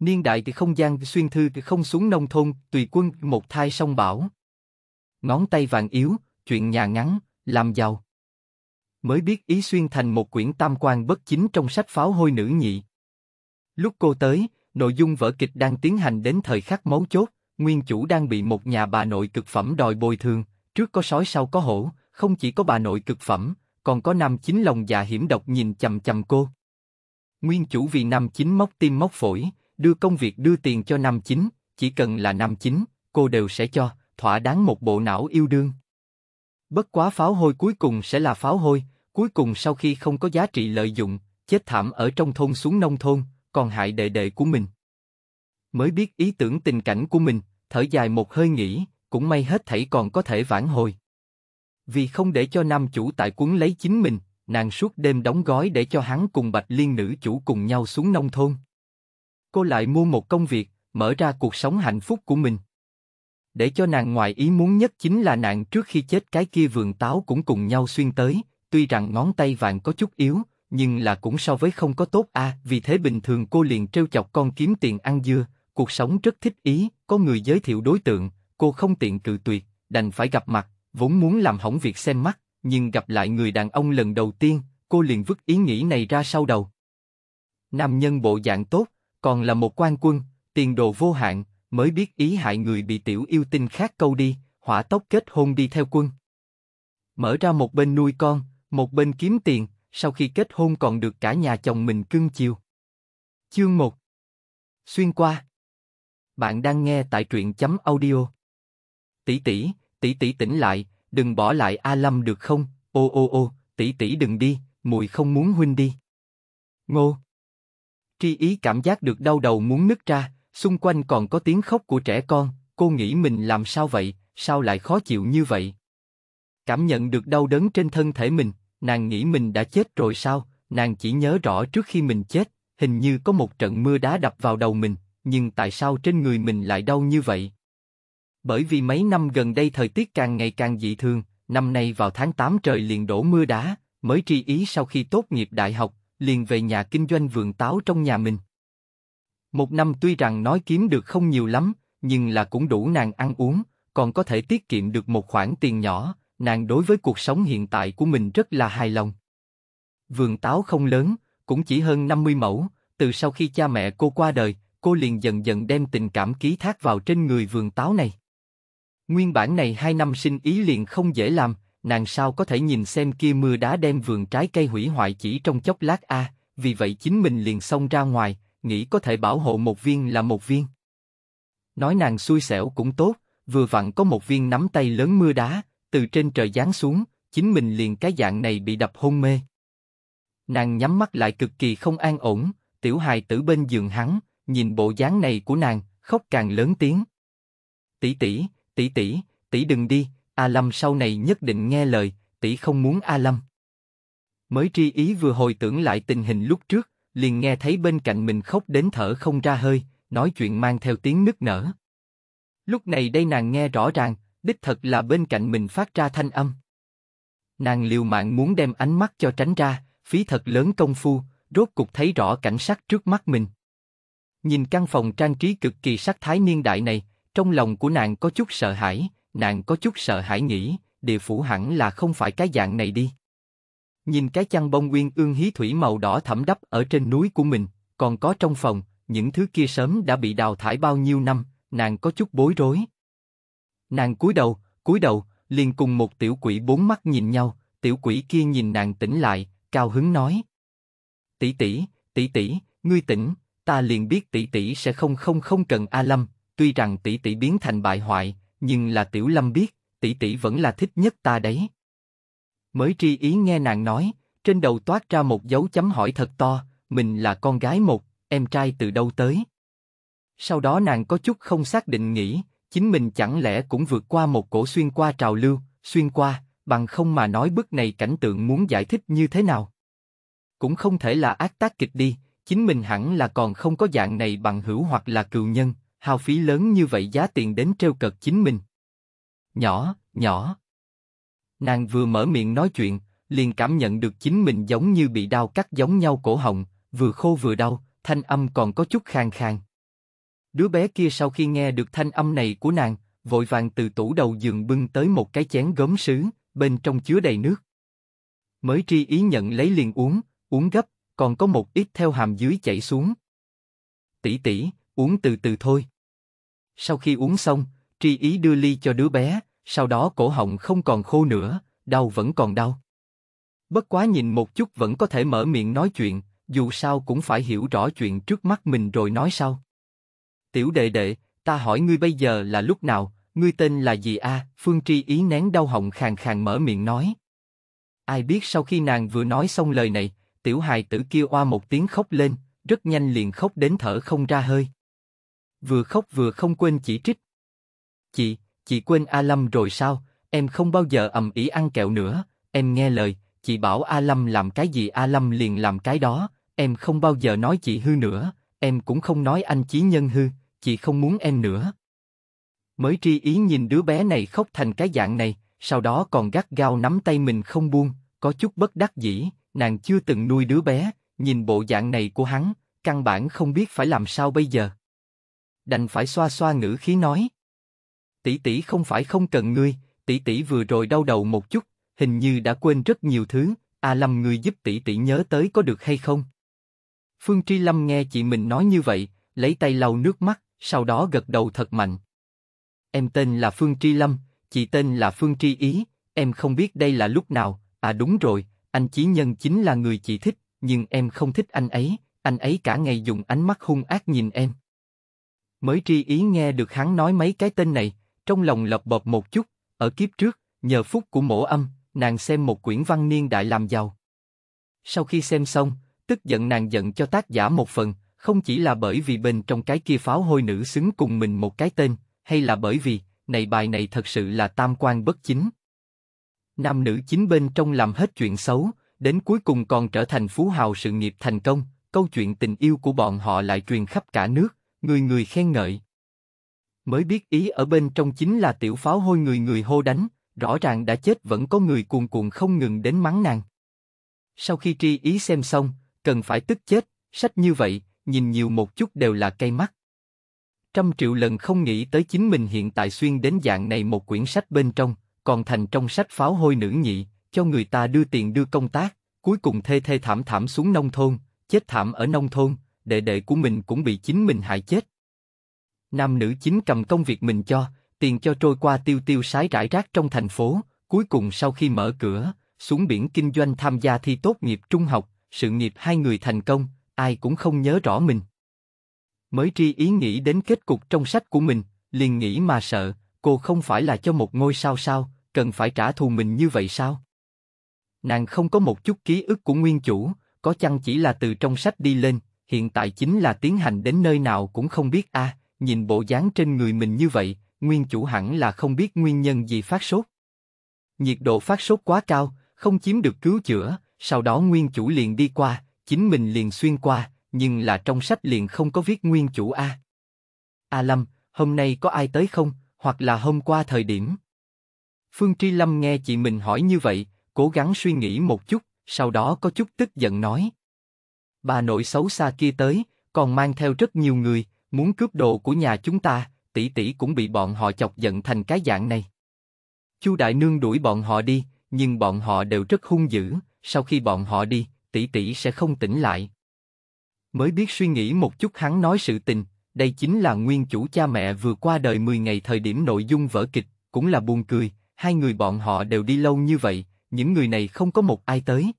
niên đại thì không gian xuyên thư thì không xuống nông thôn, tùy quân một thai song bảo. Ngón tay vàng yếu, chuyện nhà ngắn, làm giàu. Mới biết ý xuyên thành một quyển tam quan bất chính trong sách pháo hôi nữ nhị. Lúc cô tới, nội dung vở kịch đang tiến hành đến thời khắc mấu chốt, nguyên chủ đang bị một nhà bà nội cực phẩm đòi bồi thường, trước có sói sau có hổ, không chỉ có bà nội cực phẩm, còn có nam chính lòng già hiểm độc nhìn chầm chầm cô. Nguyên chủ vì nam chính móc tim móc phổi, đưa công việc đưa tiền cho nam chính, chỉ cần là nam chính, cô đều sẽ cho, thỏa đáng một bộ não yêu đương. Bất quá pháo hôi cuối cùng sẽ là pháo hôi, cuối cùng sau khi không có giá trị lợi dụng, chết thảm ở trong thôn xuống nông thôn, còn hại đệ đệ của mình. Mới biết ý tưởng tình cảnh của mình, thở dài một hơi nghĩ, cũng may hết thảy còn có thể vãn hồi. Vì không để cho nam chủ tại cuốn lấy chính mình, nàng suốt đêm đóng gói để cho hắn cùng bạch liên nữ chủ cùng nhau xuống nông thôn cô lại mua một công việc, mở ra cuộc sống hạnh phúc của mình. Để cho nàng ngoài ý muốn nhất chính là nàng trước khi chết cái kia vườn táo cũng cùng nhau xuyên tới, tuy rằng ngón tay vàng có chút yếu, nhưng là cũng so với không có tốt a, vì thế bình thường cô liền trêu chọc con kiếm tiền ăn dưa, cuộc sống rất thích ý, có người giới thiệu đối tượng, cô không tiện cự tuyệt, đành phải gặp mặt, vốn muốn làm hỏng việc xem mắt, nhưng gặp lại người đàn ông lần đầu tiên, cô liền vứt ý nghĩ này ra sau đầu. Nam nhân bộ dạng tốt, còn là một quan quân, tiền đồ vô hạn, mới biết ý hại người bị tiểu yêu tinh khác câu đi, hỏa tốc kết hôn đi theo quân. Mở ra một bên nuôi con, một bên kiếm tiền, sau khi kết hôn còn được cả nhà chồng mình cưng chiều. Chương 1 Xuyên qua Bạn đang nghe tại truyện chấm audio. Tỷ tỷ, tỷ tỷ tỉnh lại, đừng bỏ lại A Lâm được không? Ô ô ô, tỷ tỷ đừng đi, mùi không muốn huynh đi. Ngô Tri ý cảm giác được đau đầu muốn nứt ra, xung quanh còn có tiếng khóc của trẻ con, cô nghĩ mình làm sao vậy, sao lại khó chịu như vậy. Cảm nhận được đau đớn trên thân thể mình, nàng nghĩ mình đã chết rồi sao, nàng chỉ nhớ rõ trước khi mình chết, hình như có một trận mưa đá đập vào đầu mình, nhưng tại sao trên người mình lại đau như vậy? Bởi vì mấy năm gần đây thời tiết càng ngày càng dị thường, năm nay vào tháng 8 trời liền đổ mưa đá, mới tri ý sau khi tốt nghiệp đại học, liền về nhà kinh doanh vườn táo trong nhà mình. Một năm tuy rằng nói kiếm được không nhiều lắm, nhưng là cũng đủ nàng ăn uống, còn có thể tiết kiệm được một khoản tiền nhỏ, nàng đối với cuộc sống hiện tại của mình rất là hài lòng. Vườn táo không lớn, cũng chỉ hơn 50 mẫu, từ sau khi cha mẹ cô qua đời, cô liền dần dần đem tình cảm ký thác vào trên người vườn táo này. Nguyên bản này hai năm sinh ý liền không dễ làm, nàng sao có thể nhìn xem kia mưa đá đem vườn trái cây hủy hoại chỉ trong chốc lát a? vì vậy chính mình liền xông ra ngoài, nghĩ có thể bảo hộ một viên là một viên. Nói nàng xui xẻo cũng tốt, vừa vặn có một viên nắm tay lớn mưa đá từ trên trời giáng xuống, chính mình liền cái dạng này bị đập hôn mê. Nàng nhắm mắt lại cực kỳ không an ổn, tiểu hài tử bên giường hắn, nhìn bộ dáng này của nàng, khóc càng lớn tiếng. Tỷ tỷ, tỷ tỷ, tỷ đừng đi, A Lâm sau này nhất định nghe lời, tỷ không muốn A Lâm. Mới tri ý vừa hồi tưởng lại tình hình lúc trước, liền nghe thấy bên cạnh mình khóc đến thở không ra hơi, nói chuyện mang theo tiếng nức nở. Lúc này đây nàng nghe rõ ràng, đích thật là bên cạnh mình phát ra thanh âm. Nàng liều mạng muốn đem ánh mắt cho tránh ra, phí thật lớn công phu, rốt cục thấy rõ cảnh sắc trước mắt mình. Nhìn căn phòng trang trí cực kỳ sắc thái niên đại này, trong lòng của nàng có chút sợ hãi, nàng có chút sợ hãi nghĩ, địa phủ hẳn là không phải cái dạng này đi. Nhìn cái chăn bông nguyên ương hí thủy màu đỏ thẫm đắp ở trên núi của mình, còn có trong phòng, những thứ kia sớm đã bị đào thải bao nhiêu năm, nàng có chút bối rối. Nàng cúi đầu, cúi đầu, liền cùng một tiểu quỷ bốn mắt nhìn nhau, tiểu quỷ kia nhìn nàng tỉnh lại, cao hứng nói: "Tỷ tỷ, tỷ tỷ, ngươi tỉnh, ta liền biết tỷ tỷ sẽ không không không cần A Lâm, tuy rằng tỷ tỷ biến thành bại hoại, nhưng là Tiểu Lâm biết, tỷ tỷ vẫn là thích nhất ta đấy. Mới tri ý nghe nàng nói, trên đầu toát ra một dấu chấm hỏi thật to, mình là con gái một, em trai từ đâu tới. Sau đó nàng có chút không xác định nghĩ, chính mình chẳng lẽ cũng vượt qua một cổ xuyên qua trào lưu, xuyên qua, bằng không mà nói bức này cảnh tượng muốn giải thích như thế nào. Cũng không thể là ác tác kịch đi, chính mình hẳn là còn không có dạng này bằng hữu hoặc là cừu nhân, hao phí lớn như vậy giá tiền đến treo cật chính mình. Nhỏ, nhỏ. Nàng vừa mở miệng nói chuyện, liền cảm nhận được chính mình giống như bị đau cắt giống nhau cổ họng, vừa khô vừa đau, thanh âm còn có chút khàn khàn. Đứa bé kia sau khi nghe được thanh âm này của nàng, vội vàng từ tủ đầu giường bưng tới một cái chén gốm sứ, bên trong chứa đầy nước. Mới tri ý nhận lấy liền uống, uống gấp, còn có một ít theo hàm dưới chảy xuống. Tỷ tỷ, uống từ từ thôi. Sau khi uống xong, Tri Ý đưa ly cho đứa bé, sau đó cổ họng không còn khô nữa, đau vẫn còn đau. Bất quá nhìn một chút vẫn có thể mở miệng nói chuyện, dù sao cũng phải hiểu rõ chuyện trước mắt mình rồi nói sau. Tiểu đệ đệ, ta hỏi ngươi bây giờ là lúc nào, ngươi tên là gì a? Phương Tri Ý nén đau họng khàn khàn mở miệng nói. Ai biết sau khi nàng vừa nói xong lời này, tiểu hài tử kia oa một tiếng khóc lên, rất nhanh liền khóc đến thở không ra hơi vừa khóc vừa không quên chỉ trích. Chị, chị quên A Lâm rồi sao? Em không bao giờ ầm ĩ ăn kẹo nữa. Em nghe lời, chị bảo A Lâm làm cái gì A Lâm liền làm cái đó. Em không bao giờ nói chị hư nữa. Em cũng không nói anh chí nhân hư. Chị không muốn em nữa. Mới tri ý nhìn đứa bé này khóc thành cái dạng này, sau đó còn gắt gao nắm tay mình không buông, có chút bất đắc dĩ. Nàng chưa từng nuôi đứa bé, nhìn bộ dạng này của hắn, căn bản không biết phải làm sao bây giờ đành phải xoa xoa ngữ khí nói. Tỷ tỷ không phải không cần ngươi, tỷ tỷ vừa rồi đau đầu một chút, hình như đã quên rất nhiều thứ, à Lâm người giúp tỷ tỷ nhớ tới có được hay không? Phương Tri Lâm nghe chị mình nói như vậy, lấy tay lau nước mắt, sau đó gật đầu thật mạnh. Em tên là Phương Tri Lâm, chị tên là Phương Tri Ý, em không biết đây là lúc nào, à đúng rồi, anh Chí Nhân chính là người chị thích, nhưng em không thích anh ấy, anh ấy cả ngày dùng ánh mắt hung ác nhìn em. Mới tri ý nghe được hắn nói mấy cái tên này, trong lòng lập bập một chút, ở kiếp trước, nhờ phúc của mổ âm, nàng xem một quyển văn niên đại làm giàu. Sau khi xem xong, tức giận nàng giận cho tác giả một phần, không chỉ là bởi vì bên trong cái kia pháo hôi nữ xứng cùng mình một cái tên, hay là bởi vì, này bài này thật sự là tam quan bất chính. Nam nữ chính bên trong làm hết chuyện xấu, đến cuối cùng còn trở thành phú hào sự nghiệp thành công, câu chuyện tình yêu của bọn họ lại truyền khắp cả nước, người người khen ngợi. Mới biết ý ở bên trong chính là tiểu pháo hôi người người hô đánh, rõ ràng đã chết vẫn có người cuồn cuộn không ngừng đến mắng nàng. Sau khi tri ý xem xong, cần phải tức chết, sách như vậy, nhìn nhiều một chút đều là cay mắt. Trăm triệu lần không nghĩ tới chính mình hiện tại xuyên đến dạng này một quyển sách bên trong, còn thành trong sách pháo hôi nữ nhị, cho người ta đưa tiền đưa công tác, cuối cùng thê thê thảm thảm xuống nông thôn, chết thảm ở nông thôn, đệ đệ của mình cũng bị chính mình hại chết. Nam nữ chính cầm công việc mình cho, tiền cho trôi qua tiêu tiêu sái rải rác trong thành phố, cuối cùng sau khi mở cửa, xuống biển kinh doanh tham gia thi tốt nghiệp trung học, sự nghiệp hai người thành công, ai cũng không nhớ rõ mình. Mới tri ý nghĩ đến kết cục trong sách của mình, liền nghĩ mà sợ, cô không phải là cho một ngôi sao sao, cần phải trả thù mình như vậy sao? Nàng không có một chút ký ức của nguyên chủ, có chăng chỉ là từ trong sách đi lên, hiện tại chính là tiến hành đến nơi nào cũng không biết a. À, nhìn bộ dáng trên người mình như vậy, nguyên chủ hẳn là không biết nguyên nhân gì phát sốt. Nhiệt độ phát sốt quá cao, không chiếm được cứu chữa, sau đó nguyên chủ liền đi qua, chính mình liền xuyên qua, nhưng là trong sách liền không có viết nguyên chủ a. A Lâm, hôm nay có ai tới không, hoặc là hôm qua thời điểm. Phương Tri Lâm nghe chị mình hỏi như vậy, cố gắng suy nghĩ một chút, sau đó có chút tức giận nói, bà nội xấu xa kia tới, còn mang theo rất nhiều người, muốn cướp đồ của nhà chúng ta, tỷ tỷ cũng bị bọn họ chọc giận thành cái dạng này. Chu đại nương đuổi bọn họ đi, nhưng bọn họ đều rất hung dữ, sau khi bọn họ đi, tỷ tỷ sẽ không tỉnh lại. Mới biết suy nghĩ một chút hắn nói sự tình, đây chính là nguyên chủ cha mẹ vừa qua đời 10 ngày thời điểm nội dung vở kịch, cũng là buồn cười, hai người bọn họ đều đi lâu như vậy, những người này không có một ai tới.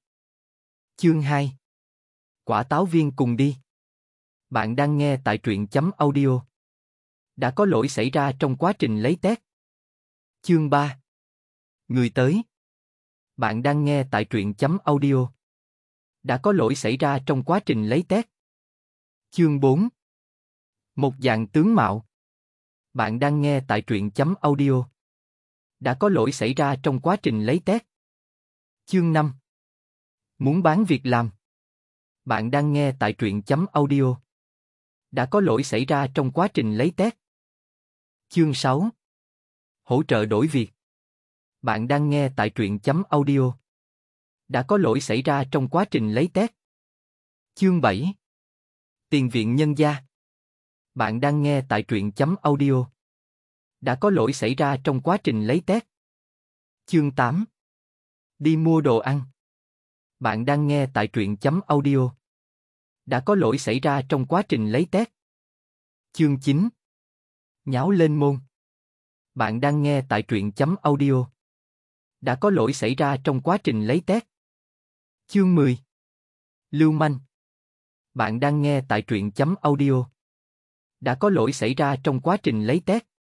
Chương 2 Quả táo viên cùng đi. Bạn đang nghe tại truyện chấm audio. Đã có lỗi xảy ra trong quá trình lấy test. Chương 3 Người tới Bạn đang nghe tại truyện chấm audio. Đã có lỗi xảy ra trong quá trình lấy test. Chương 4 Một dạng tướng mạo Bạn đang nghe tại truyện chấm audio. Đã có lỗi xảy ra trong quá trình lấy test. Chương 5 Muốn bán việc làm bạn đang nghe tại truyện chấm audio. Đã có lỗi xảy ra trong quá trình lấy test. Chương 6 Hỗ trợ đổi việc Bạn đang nghe tại truyện chấm audio. Đã có lỗi xảy ra trong quá trình lấy test. Chương 7 Tiền viện nhân gia Bạn đang nghe tại truyện chấm audio. Đã có lỗi xảy ra trong quá trình lấy test. Chương 8 Đi mua đồ ăn bạn đang nghe tại truyện chấm audio. Đã có lỗi xảy ra trong quá trình lấy test. Chương 9 Nháo lên môn Bạn đang nghe tại truyện chấm audio. Đã có lỗi xảy ra trong quá trình lấy test. Chương 10 Lưu manh Bạn đang nghe tại truyện chấm audio. Đã có lỗi xảy ra trong quá trình lấy test.